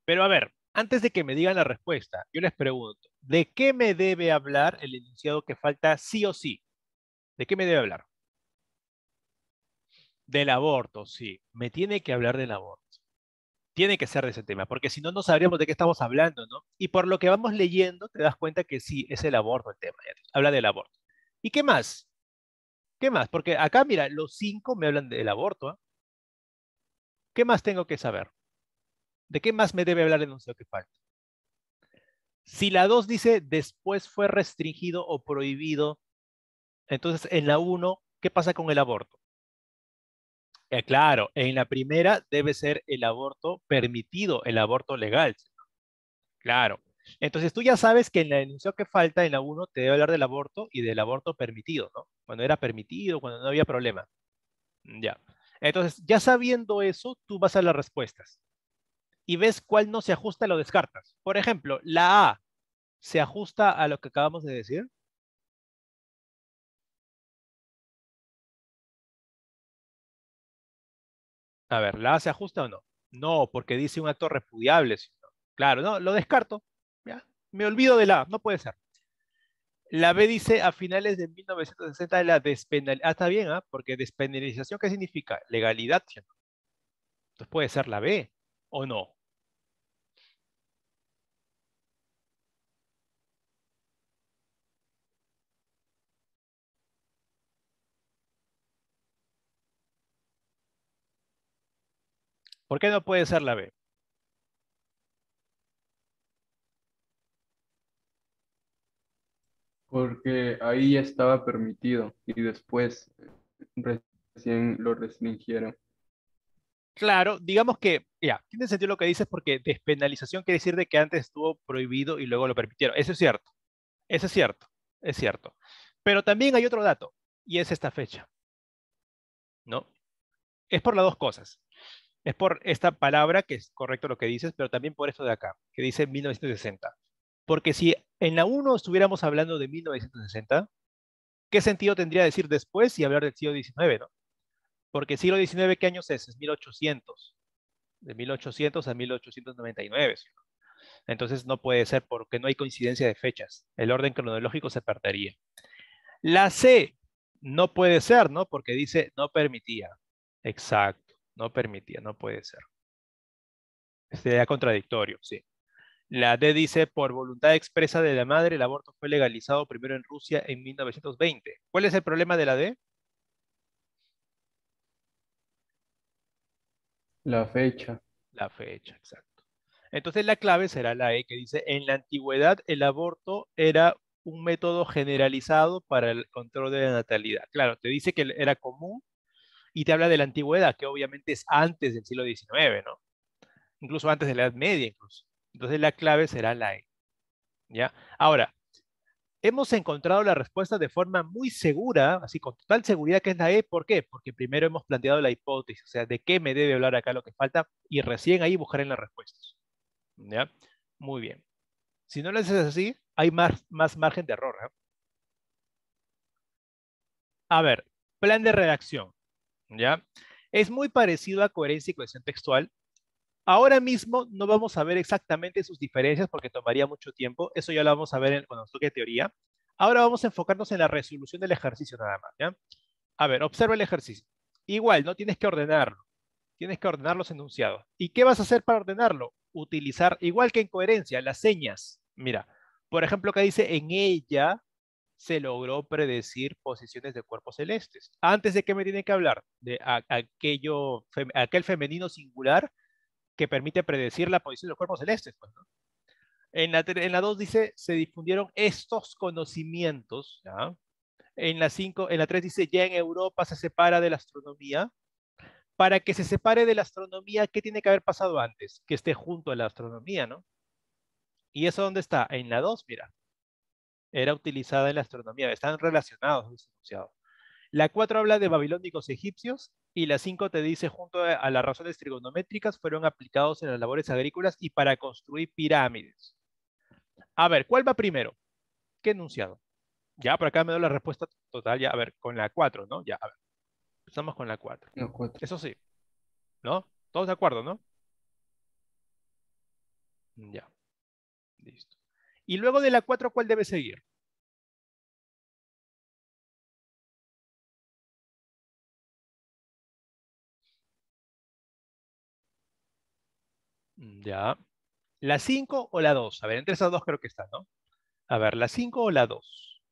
Pero a ver, antes de que me digan la respuesta, yo les pregunto, ¿de qué me debe hablar el enunciado que falta sí o sí? ¿De qué me debe hablar? Del aborto, sí. Me tiene que hablar del aborto. Tiene que ser de ese tema, porque si no, no sabríamos de qué estamos hablando, ¿no? Y por lo que vamos leyendo, te das cuenta que sí, es el aborto el tema. Habla del aborto. ¿Y qué más? ¿Qué más? Porque acá, mira, los cinco me hablan del aborto. ¿ah? ¿Qué más tengo que saber? ¿De qué más me debe hablar el enunciado que falta? Si la 2 dice después fue restringido o prohibido, entonces en la 1, ¿qué pasa con el aborto? Eh, claro, en la primera debe ser el aborto permitido, el aborto legal. Claro. Entonces tú ya sabes que en la enunciado que falta, en la 1, te debe hablar del aborto y del aborto permitido, ¿no? Cuando era permitido, cuando no había problema. Mm, ya. Entonces, ya sabiendo eso, tú vas a las respuestas y ves cuál no se ajusta, y lo descartas. Por ejemplo, la A, ¿se ajusta a lo que acabamos de decir? A ver, ¿la A se ajusta o no? No, porque dice un acto repudiable. Claro, no, lo descarto. Me olvido de la A, no puede ser. La B dice a finales de 1960 la despenalización. Ah, está bien, ¿ah? porque despenalización, ¿qué significa? Legalidad. Entonces puede ser la B o no. ¿Por qué no puede ser la B? Porque ahí ya estaba permitido y después eh, recién lo restringieron. Claro, digamos que, ya, tiene sentido lo que dices porque despenalización quiere decir de que antes estuvo prohibido y luego lo permitieron. Eso es cierto, eso es cierto, es cierto. Pero también hay otro dato y es esta fecha. ¿No? Es por las dos cosas. Es por esta palabra, que es correcto lo que dices, pero también por esto de acá, que dice 1960. Porque si en la 1 estuviéramos hablando de 1960, ¿qué sentido tendría decir después y hablar del siglo XIX? ¿no? Porque siglo XIX, ¿qué años es? Es 1800. De 1800 a 1899. Entonces no puede ser porque no hay coincidencia de fechas. El orden cronológico se perdería. La C no puede ser, ¿no? Porque dice no permitía. Exacto no permitía, no puede ser. Sería contradictorio, sí. La D dice, por voluntad expresa de la madre, el aborto fue legalizado primero en Rusia en 1920. ¿Cuál es el problema de la D? La fecha. La fecha, exacto. Entonces la clave será la E, que dice, en la antigüedad el aborto era un método generalizado para el control de la natalidad. Claro, te dice que era común y te habla de la antigüedad, que obviamente es antes del siglo XIX, ¿no? Incluso antes de la Edad Media, incluso. Entonces la clave será la E. ¿Ya? Ahora, hemos encontrado la respuesta de forma muy segura, así con total seguridad que es la E. ¿Por qué? Porque primero hemos planteado la hipótesis, o sea, de qué me debe hablar acá lo que falta, y recién ahí buscar en las respuestas. ¿Ya? Muy bien. Si no lo haces así, hay más, más margen de error. ¿eh? A ver, plan de redacción. ¿ya? Es muy parecido a coherencia y cohesión textual. Ahora mismo no vamos a ver exactamente sus diferencias porque tomaría mucho tiempo. Eso ya lo vamos a ver en, cuando nos toque teoría. Ahora vamos a enfocarnos en la resolución del ejercicio nada más. ¿ya? A ver, observa el ejercicio. Igual, no tienes que ordenarlo. Tienes que ordenar los enunciados. ¿Y qué vas a hacer para ordenarlo? Utilizar, igual que en coherencia, las señas. Mira, por ejemplo, que dice en ella se logró predecir posiciones de cuerpos celestes. Antes de que me tiene que hablar de aquello, aquel femenino singular que permite predecir la posición de los cuerpos celestes. Pues, en la, en la 2 dice, se difundieron estos conocimientos. En la 5, en la 3 dice, ya en Europa se separa de la astronomía. Para que se separe de la astronomía, ¿qué tiene que haber pasado antes? Que esté junto a la astronomía, ¿no? ¿Y eso dónde está? En la 2, mira era utilizada en la astronomía, están relacionados los enunciados. La 4 habla de babilónicos egipcios y la 5 te dice, junto a las razones trigonométricas, fueron aplicados en las labores agrícolas y para construir pirámides. A ver, ¿cuál va primero? ¿Qué enunciado? Ya, por acá me doy la respuesta total, ya, a ver, con la 4, ¿no? Ya, a ver. Empezamos con la 4. La 4. Eso sí. ¿No? Todos de acuerdo, ¿no? Ya. Y luego de la 4, ¿cuál debe seguir? Mm, ya. ¿La 5 o la 2? A ver, entre esas dos creo que está, ¿no? A ver, ¿la 5 o la 2?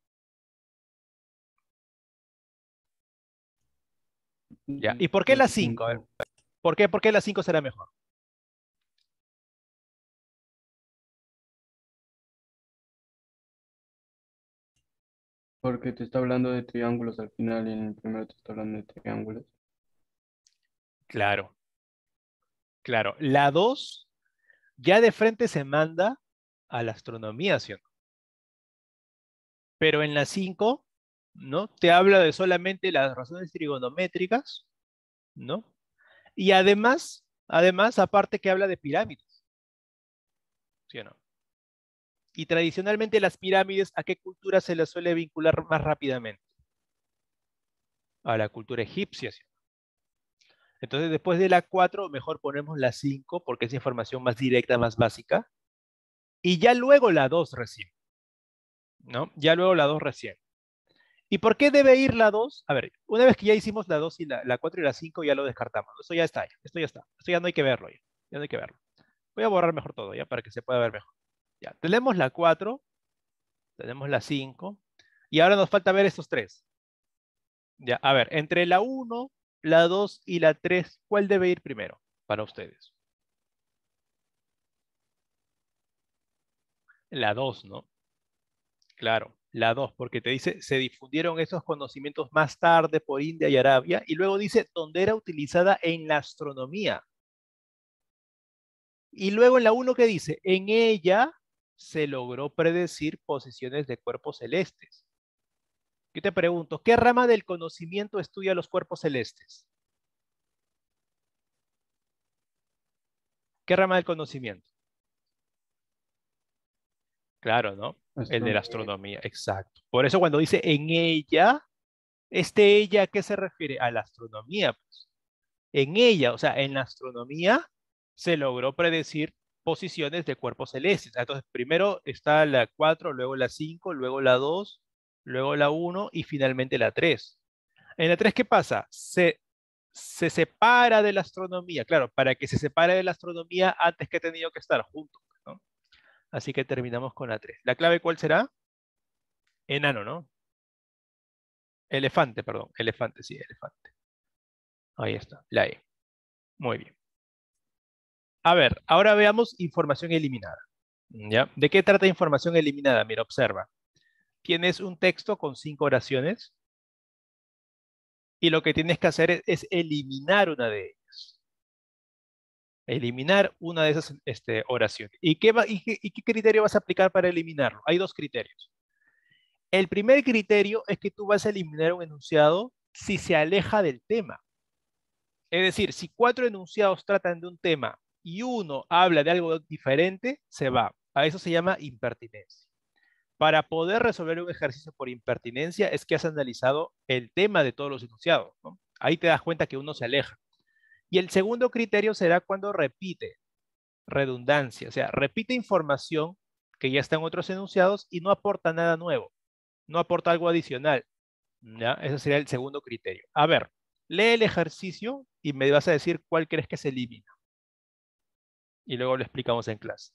Ya. ¿Y por qué la 5? ¿Por qué, por qué la 5 será mejor? Porque te está hablando de triángulos al final y en el primero te está hablando de triángulos. Claro. Claro. La 2 ya de frente se manda a la astronomía, ¿sí Pero en la 5, ¿no? Te habla de solamente las razones trigonométricas, ¿no? Y además, además, aparte que habla de pirámides. ¿Sí o no? Y tradicionalmente las pirámides, ¿a qué cultura se le suele vincular más rápidamente? A la cultura egipcia. Entonces, después de la 4, mejor ponemos la 5 porque es información más directa, más básica. Y ya luego la 2 recién. ¿No? Ya luego la 2 recién. ¿Y por qué debe ir la 2? A ver, una vez que ya hicimos la 2 y la, 4 y la 5, ya lo descartamos. Esto ya está, esto ya está. Esto ya no hay que verlo. ya no hay que verlo. Voy a borrar mejor todo, ya, para que se pueda ver mejor. Ya, tenemos la 4, tenemos la 5, y ahora nos falta ver estos tres. Ya, a ver, entre la 1, la 2 y la 3, ¿cuál debe ir primero para ustedes? La 2, ¿no? Claro, la 2, porque te dice, se difundieron esos conocimientos más tarde por India y Arabia, y luego dice, donde era utilizada en la astronomía. Y luego en la 1 ¿qué dice, en ella se logró predecir posiciones de cuerpos celestes. Yo te pregunto, ¿qué rama del conocimiento estudia los cuerpos celestes? ¿Qué rama del conocimiento? Claro, ¿no? El de la astronomía, exacto. Por eso cuando dice en ella, este ella, ¿a qué se refiere? A la astronomía. Pues. En ella, o sea, en la astronomía se logró predecir posiciones de cuerpos celestes. Entonces, primero está la 4, luego la 5, luego la 2, luego la 1 y finalmente la 3. En la 3, ¿qué pasa? Se, se separa de la astronomía. Claro, para que se separe de la astronomía, antes que he tenido que estar juntos. Así que terminamos con la 3. ¿La clave cuál será? Enano, ¿no? Elefante, perdón. Elefante, sí, elefante. Ahí está, la E. Muy bien. A ver, ahora veamos información eliminada. Mm, ¿De qué trata información eliminada? Mira, observa. Tienes un texto con cinco oraciones y lo que tienes que hacer es, eliminar una de ellas. Eliminar una de esas este, oraciones. ¿Y qué criterio vas a aplicar para eliminarlo? Hay dos criterios. El primer criterio es que tú vas a eliminar un enunciado si se aleja del tema. Es decir, si cuatro enunciados tratan de un tema y uno habla de algo diferente, se va. A eso se llama impertinencia. Para poder resolver un ejercicio por impertinencia es que has analizado el tema de todos los enunciados. Ahí te das cuenta que uno se aleja. Y el segundo criterio será cuando repite redundancia, o sea, repite información que ya está en otros enunciados y no aporta nada nuevo, no aporta algo adicional. Ese sería el segundo criterio. A ver, lee el ejercicio y me vas a decir cuál crees que se elimina y luego lo explicamos en clase.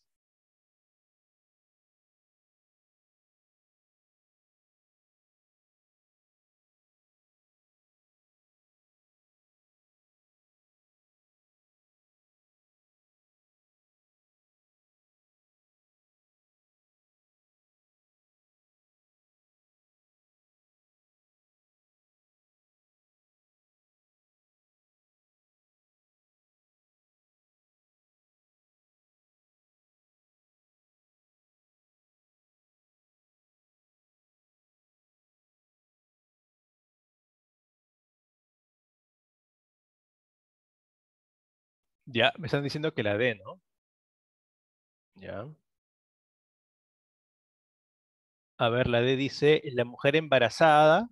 Ya, me están diciendo que la D, ¿no? Ya. A ver, la D dice, la mujer embarazada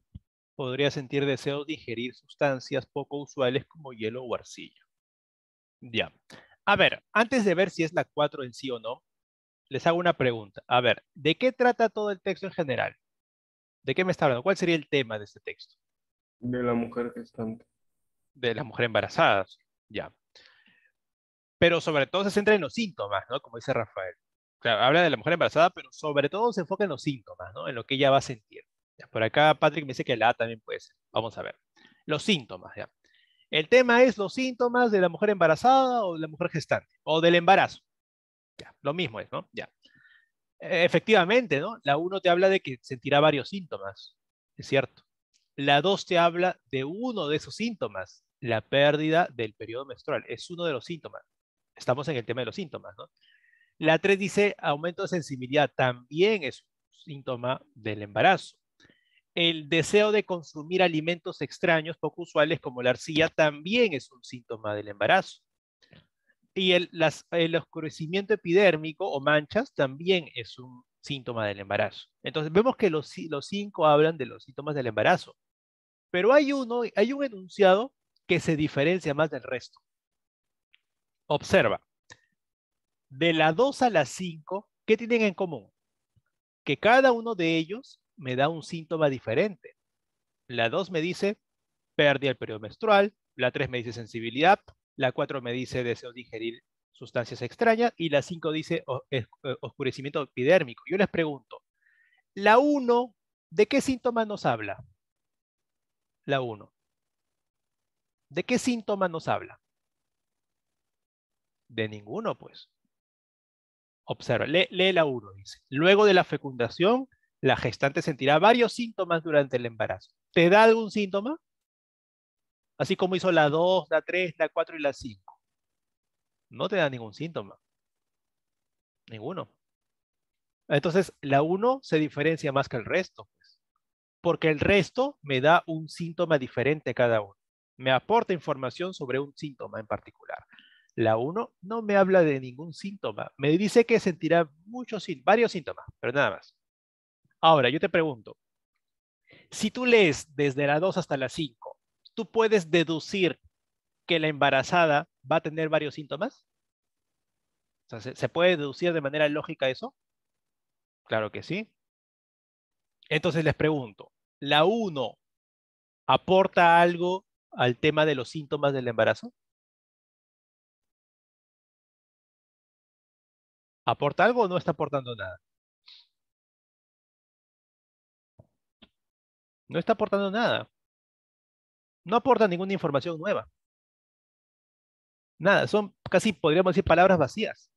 podría sentir deseo de ingerir sustancias poco usuales como hielo o arcilla. Ya. A ver, antes de ver si es la 4 en sí o no, les hago una pregunta. A ver, ¿de qué trata todo el texto en general? ¿De qué me está hablando? ¿Cuál sería el tema de este texto? De la mujer gestante. De la mujer embarazada, ya pero sobre todo se centra en los síntomas, ¿no? Como dice Rafael. habla de la mujer embarazada, pero sobre todo se enfoca en los síntomas, ¿no? En lo que ella va a sentir. Ya, por acá Patrick me dice que la A también puede ser. Vamos a ver. Los síntomas, ya. El tema es los síntomas de la mujer embarazada o de la mujer gestante, o del embarazo. Ya, lo mismo es, ¿no? Ya. E-, efectivamente, ¿no? La uno te habla de que sentirá varios síntomas, es cierto. La 2 te habla de uno de esos síntomas, la pérdida del periodo menstrual. Es uno de los síntomas estamos en el tema de los síntomas, ¿no? La 3 dice aumento de sensibilidad, también es un síntoma del embarazo. El deseo de consumir alimentos extraños poco usuales como la arcilla también es un síntoma del embarazo. Y el, oscurecimiento epidérmico o manchas también es un síntoma del embarazo. Entonces vemos que los, los cinco hablan de los síntomas del embarazo. Pero hay uno, hay un enunciado que se diferencia más del resto. Observa, de la 2 a la 5, ¿qué tienen en común? Que cada uno de ellos me da un síntoma diferente. La 2 me dice pérdida del periodo menstrual, la 3 me dice sensibilidad, la 4 me dice deseo de ingerir sustancias extrañas y la 5 dice eh, eh, oscurecimiento epidérmico. Yo les pregunto, la 1, ¿de qué síntoma nos habla? La 1. ¿De qué síntoma nos habla? De ninguno, pues. Observa, lee, la 1, dice. Luego de la fecundación, la gestante sentirá varios síntomas durante el embarazo. ¿Te da algún síntoma? Así como hizo la 2, la 3, la 4 y la 5. No te da ningún síntoma. Ninguno. Entonces, la 1 se diferencia más que el resto, pues, porque el resto me da un síntoma diferente cada uno. Me aporta información sobre un síntoma en particular. La 1 no me habla de ningún síntoma. Me dice que sentirá muchos, varios síntomas, pero nada más. Ahora, yo te pregunto, si tú lees desde la 2 hasta la 5, ¿tú puedes deducir que la embarazada va a tener varios síntomas? ¿se, ¿se puede deducir de manera lógica eso? Claro que sí. Entonces les pregunto, ¿la 1 aporta algo al tema de los síntomas del embarazo? ¿Aporta algo o no está aportando nada? No está aportando nada. No aporta ninguna información nueva. Nada, son casi, podríamos decir, palabras vacías.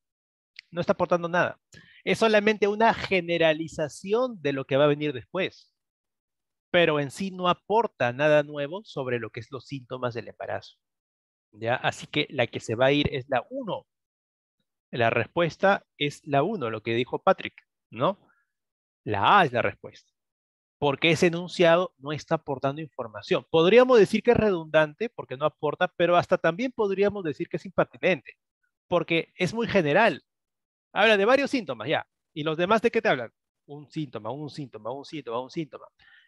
No está aportando nada. Es solamente una generalización de lo que va a venir después. Pero en sí no aporta nada nuevo sobre lo que es los síntomas del embarazo. ¿Ya? Así que la que se va a ir es la 1, la respuesta es la 1, lo que dijo Patrick, ¿no? La A es la respuesta, porque ese enunciado no está aportando información. Podríamos decir que es redundante porque no aporta, pero hasta también podríamos decir que es impertinente, porque es muy general. Habla de varios síntomas, ya. ¿Y los demás de qué te hablan? Un síntoma, un síntoma, un síntoma, un síntoma.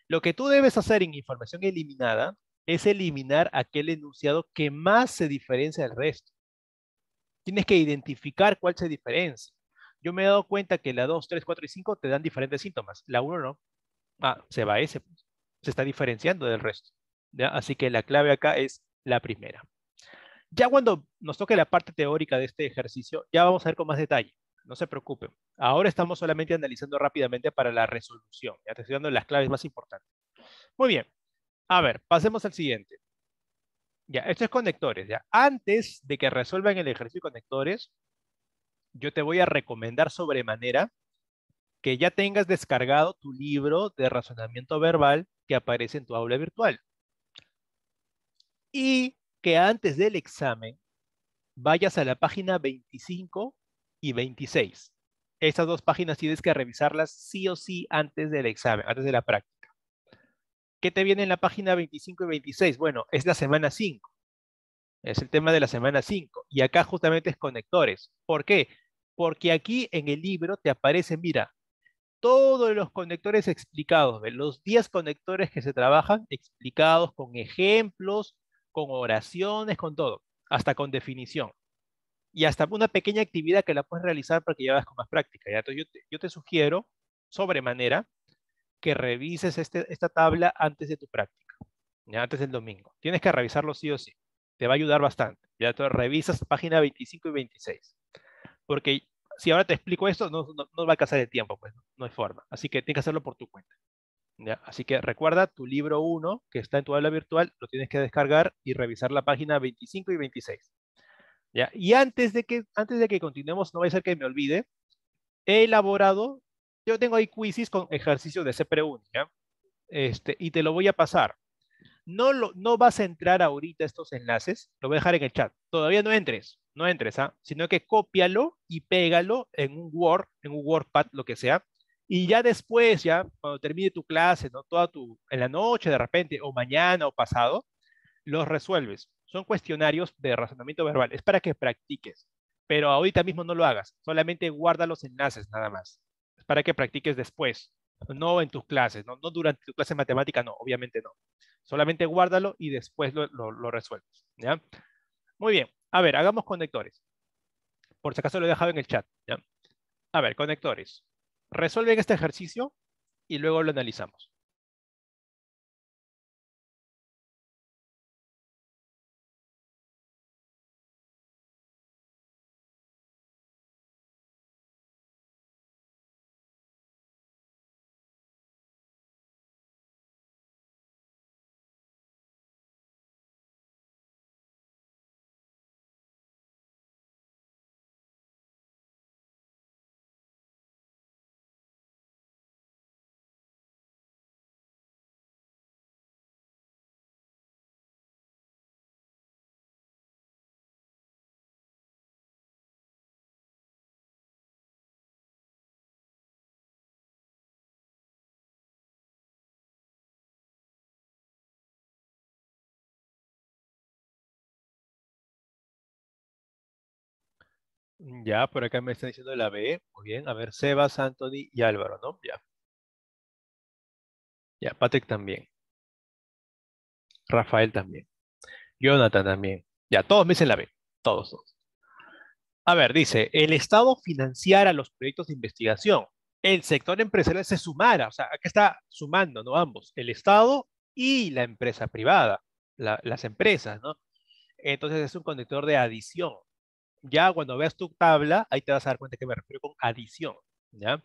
Lo que tú debes hacer en información eliminada es eliminar aquel enunciado que más se diferencia del resto tienes que identificar cuál se diferencia. Yo me he dado cuenta que la 2, 3, 4 y 5 te dan diferentes síntomas. La 1 no. Ah, se va ese. Se está diferenciando del resto. Así que la clave acá es la primera. Ya cuando nos toque la parte teórica de este ejercicio, ya vamos a ver con más detalle. No se preocupen. Ahora estamos solamente analizando rápidamente para la resolución. Ya te estoy dando las claves más importantes. Muy bien. A ver, pasemos al siguiente. Ya, esto es conectores. Ya. Antes de que resuelvan el ejercicio de conectores, yo te voy a recomendar sobremanera que ya tengas descargado tu libro de razonamiento verbal que aparece en tu aula virtual. Y que antes del examen vayas a la página 25 y 26. Esas dos páginas tienes que revisarlas sí o sí antes del examen, antes de la práctica. ¿Qué te viene en la página 25 y 26? Bueno, es la semana 5. Es el tema de la semana 5. Y acá justamente es conectores. ¿Por qué? Porque aquí en el libro te aparecen, mira, todos los conectores explicados, los 10 conectores que se trabajan explicados con ejemplos, con oraciones, con todo, hasta con definición. Y hasta una pequeña actividad que la puedes realizar para que ya con más práctica. ¿ya? yo yo te sugiero sobremanera que revises este, esta tabla antes de tu práctica, ya antes del domingo. Tienes que revisarlo sí o sí. Te va a ayudar bastante. Ya revisas página 25 y 26. Porque si ahora te explico esto, no, no, va a alcanzar el tiempo, pues no, hay forma. Así que tienes que hacerlo por tu cuenta. ¿ya? Así que recuerda, tu libro 1, que está en tu aula virtual, lo tienes que descargar y revisar la página 25 y 26. ¿ya? Y antes de, que, antes de que continuemos, no va a ser que me olvide, he elaborado yo tengo ahí quizzes con ejercicios de CPR única este, y te lo voy a pasar. No, lo, no vas a entrar ahorita estos enlaces, lo voy a dejar en el chat. Todavía no entres, no entres, ¿ah? sino que cópialo y pégalo en un Word, en un WordPad, lo que sea, y ya después, ya cuando termine tu clase, ¿no? Toda tu, en la noche de repente, o mañana o pasado, los resuelves. Son cuestionarios de razonamiento verbal. Es para que practiques. Pero ahorita mismo no lo hagas. Solamente guarda los enlaces nada más para que practiques después, no en tus clases, no, durante tu clase de matemática, no, obviamente no. Solamente guárdalo y después lo, resuelves. Muy bien, a ver, hagamos conectores. Por si acaso lo he dejado en el chat. A ver, conectores. Resuelven este ejercicio y luego lo analizamos. Mm, ya, por acá me está diciendo la B. Muy bien, a ver, Sebas, Anthony y Álvaro, ¿no? Ya. Ya, Patrick también. Rafael también. Jonathan también. Ya, todos me dicen la B. Todos, A ver, dice, el Estado financiara los proyectos de investigación. El sector empresarial se sumara, o sea, aquí está sumando, ¿no? Ambos, el Estado y la empresa privada, las empresas, ¿no? Entonces es un conector de adición ya cuando veas tu tabla, ahí te vas a dar cuenta que me refiero con adición. ¿ya?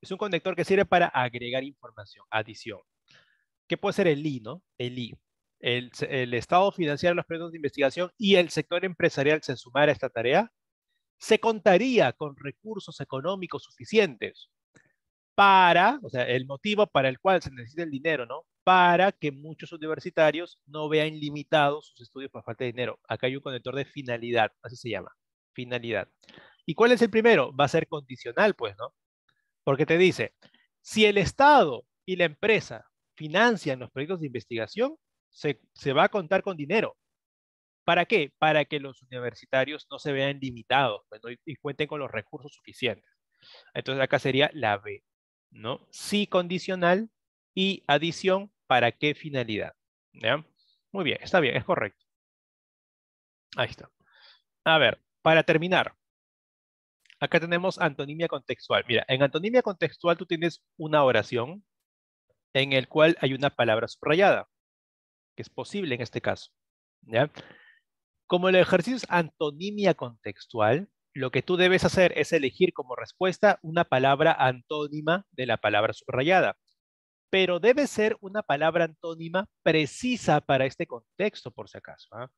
Es un conector que sirve para agregar información, adición. ¿Qué puede ser el I, no? El I. El, estado financiero de los proyectos de investigación y el sector empresarial se sumara a esta tarea, se contaría con recursos económicos suficientes para, o sea, el motivo para el cual se necesita el dinero, ¿no? Para que muchos universitarios no vean limitados sus estudios por falta de dinero. Acá hay un conector de finalidad, así se llama finalidad. ¿Y cuál es el primero? Va a ser condicional, pues, ¿no? Porque te dice, si el Estado y la empresa financian los proyectos de investigación, se, va a contar con dinero. ¿Para qué? Para que los universitarios no se vean limitados pues, y, cuenten con los recursos suficientes. Entonces acá sería la B, ¿no? Sí condicional y adición para qué finalidad. ¿Ya? Muy bien, está bien, es correcto. Ahí está. A ver, para terminar, acá tenemos antonimia contextual. Mira, en antonimia contextual tú tienes una oración en el cual hay una palabra subrayada, que es posible en este caso. ¿ya? Como el ejercicio es antonimia contextual, lo que tú debes hacer es elegir como respuesta una palabra antónima de la palabra subrayada. Pero debe ser una palabra antónima precisa para este contexto, por si acaso. ¿ah?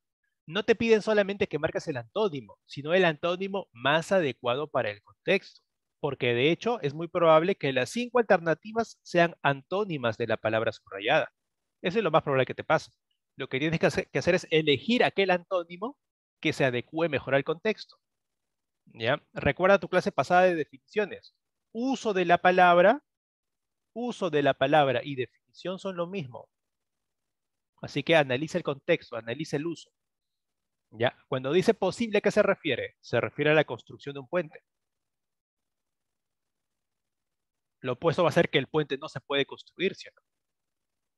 no te piden solamente que marques el antónimo, sino el antónimo más adecuado para el contexto, porque de hecho es muy probable que las cinco alternativas sean antónimas de la palabra subrayada. Eso es lo más probable que te pase. Lo que tienes que hacer, es elegir aquel antónimo que se adecue mejor al contexto. ¿Ya? Recuerda tu clase pasada de definiciones. Uso de la palabra, uso de la palabra y definición son lo mismo. Así que analiza el contexto, analiza el uso. ¿Ya? Cuando dice posible, ¿a qué se refiere? Se refiere a la construcción de un puente. Lo opuesto va a ser que el puente no se puede construir, ¿cierto?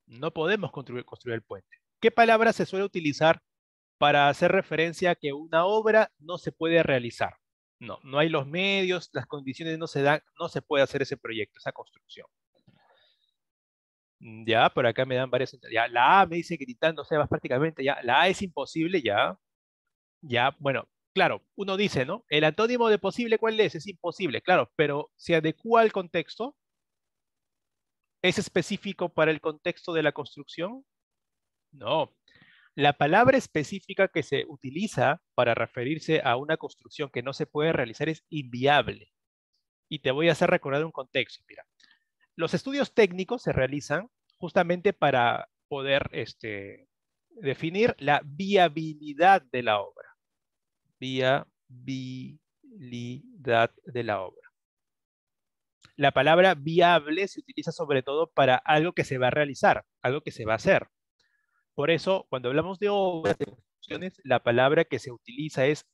No podemos construir, construir el puente. ¿Qué palabra se suele utilizar para hacer referencia a que una obra no se puede realizar? No, no hay los medios, las condiciones no se dan, no se puede hacer ese proyecto, esa construcción. Mm, ya, por acá me dan varias. Ya, la A me dice gritando, o sea, más prácticamente, ya, la A es imposible, ya, ya, bueno, claro, uno dice, ¿no? El antónimo de posible, ¿cuál es? Es imposible, claro, pero se adecua al contexto. ¿Es específico para el contexto de la construcción? No. La palabra específica que se utiliza para referirse a una construcción que no se puede realizar es inviable. Y te voy a hacer recordar un contexto. Mira, los estudios técnicos se realizan justamente para poder este, definir la viabilidad de la obra viabilidad de la obra. La palabra viable se utiliza sobre todo para algo que se va a realizar, algo que se va a hacer. Por eso, cuando hablamos de obras, de construcciones, la palabra que se utiliza es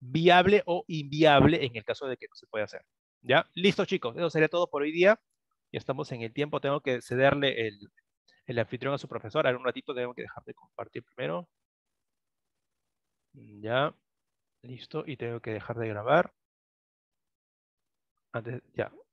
viable o inviable en el caso de que no se pueda hacer. ¿Ya? Listo, chicos. Eso sería todo por hoy día. Ya estamos en el tiempo. Tengo que cederle el, anfitrión a su profesor. Ahora un ratito tengo que dejar de compartir primero. Ya. Listo, y tengo que dejar de grabar. Antes, ya,